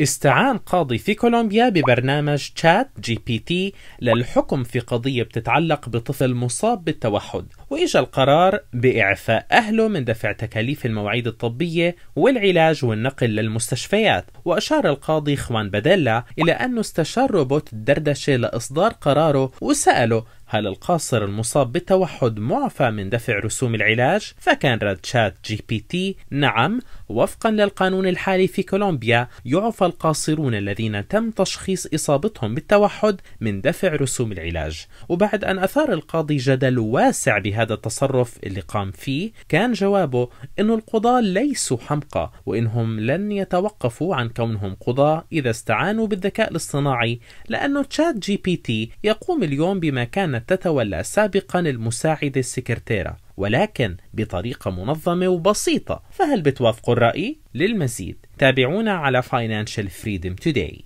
استعان قاضي في كولومبيا ببرنامج تشات جي بي تي للحكم في قضية بتتعلق بطفل مصاب بالتوحد وإجا القرار بإعفاء أهله من دفع تكاليف المواعيد الطبية والعلاج والنقل للمستشفيات وأشار القاضي خوان بديلا إلى أنه استشار روبوت الدردشة لإصدار قراره وسأله هل القاصر المصاب بالتوحد معفى من دفع رسوم العلاج؟ فكان رد شات جي بي تي نعم وفقا للقانون الحالي في كولومبيا يعفى القاصرون الذين تم تشخيص إصابتهم بالتوحد من دفع رسوم العلاج وبعد أن أثار القاضي جدل واسع بها بهذا التصرف اللي قام فيه كان جوابه أن القضاة ليسوا حمقى وإنهم لن يتوقفوا عن كونهم قضاة إذا استعانوا بالذكاء الاصطناعي لأنه تشات جي بي تي يقوم اليوم بما كانت تتولى سابقا المساعدة السكرتيرة ولكن بطريقة منظمة وبسيطة فهل بتوافقوا الرأي؟ للمزيد تابعونا على Financial Freedom Today